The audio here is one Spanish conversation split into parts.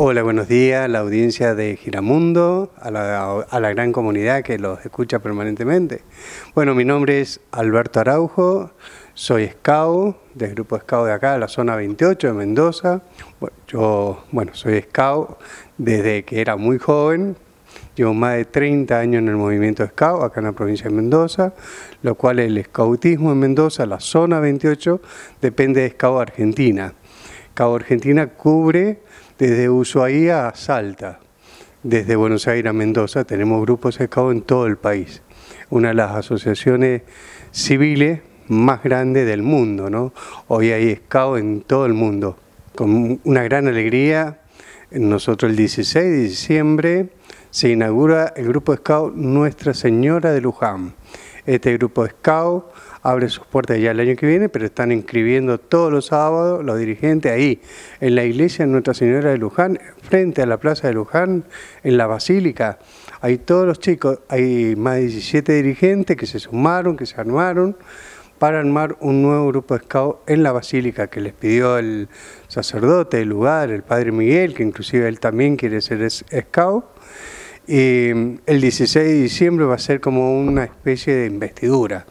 Hola, buenos días a la audiencia de Giramundo, a la, gran comunidad que los escucha permanentemente. Bueno, mi nombre es Alberto Araujo, soy SCAO, del grupo SCAO de acá, de la zona 28 de Mendoza. yo, bueno, soy SCAO desde que era muy joven, llevo más de 30 años en el movimiento SCAO, acá en la provincia de Mendoza, lo cual el escautismo en Mendoza, la zona 28, depende de SCAO Argentina. Cabo Argentina cubre desde Ushuaia a Salta, desde Buenos Aires a Mendoza. Tenemos grupos de en todo el país. Una de las asociaciones civiles más grandes del mundo, ¿no? Hoy hay Scout en todo el mundo. Con una gran alegría, nosotros el 16 de diciembre se inaugura el grupo Scout Nuestra Señora de Luján. Este grupo de Scout abre sus puertas ya el año que viene, pero están inscribiendo todos los sábados los dirigentes ahí, en la iglesia de Nuestra Señora de Luján, frente a la Plaza de Luján, en la Basílica. Hay todos los chicos, hay más de 17 dirigentes que se sumaron, que se armaron para armar un nuevo grupo de scout en la basílica que les pidió el sacerdote del lugar, el padre Miguel, que inclusive él también quiere ser scout. Y eh, el 16 de diciembre va a ser como una especie de investidura.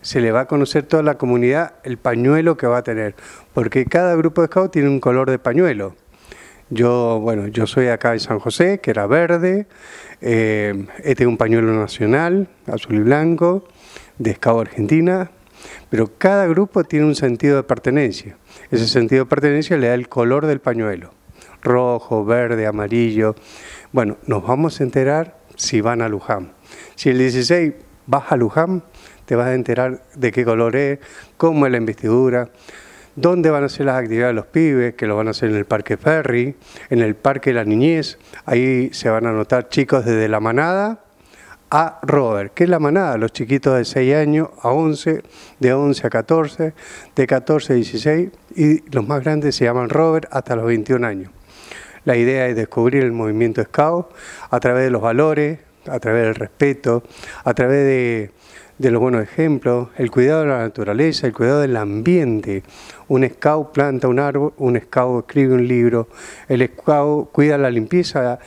Se le va a conocer toda la comunidad el pañuelo que va a tener, porque cada grupo de scout tiene un color de pañuelo. Yo, bueno, yo soy acá en San José, que era verde, eh, este es un pañuelo nacional, azul y blanco, de scout argentina, pero cada grupo tiene un sentido de pertenencia. Ese sentido de pertenencia le da el color del pañuelo, rojo, verde, amarillo. Bueno, nos vamos a enterar si van a Luján. Si el 16 vas a Luján, te vas a enterar de qué color es, cómo es la investidura, dónde van a ser las actividades de los pibes, que lo van a hacer en el Parque Ferry, en el Parque de la Niñez. Ahí se van a anotar chicos desde la manada a Robert, que es la manada, los chiquitos de 6 años a 11, de 11 a 14, de 14 a 16 y los más grandes se llaman Robert hasta los 21 años. La idea es descubrir el movimiento Scout a través de los valores, a través del respeto, a través de, los buenos ejemplos, el cuidado de la naturaleza, el cuidado del ambiente. Un scout planta un árbol, un scout escribe un libro, el scout cuida la limpieza,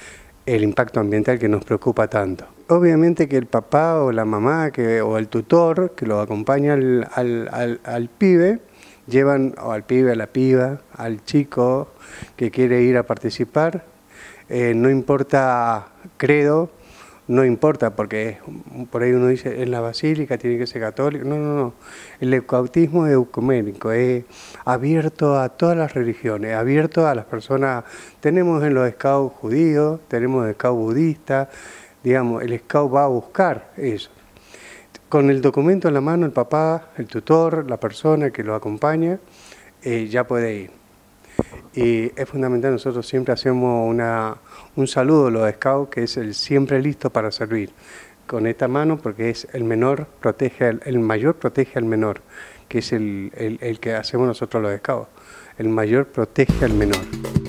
el impacto ambiental que nos preocupa tanto. Obviamente que el papá o la mamá o el tutor que lo acompaña al pibe, llevan al pibe, a la piba, al chico que quiere ir a participar. Eh, no importa credo, no importa, porque por ahí uno dice, en la basílica tiene que ser católico. No, no, no. El eucautismo es ecuménico, es abierto a todas las religiones, abierto a las personas. Tenemos en los scouts judíos, tenemos el scout budista, digamos, el scout va a buscar eso con el documento en la mano, el papá, el tutor, la persona que lo acompaña, eh, ya puede ir. Y es fundamental, nosotros siempre hacemos una, un saludo a los scouts, que es el siempre listo para servir, con esta mano, porque es el menor protege el mayor protege al menor, que es el, el, que hacemos nosotros los scouts. El mayor protege al menor.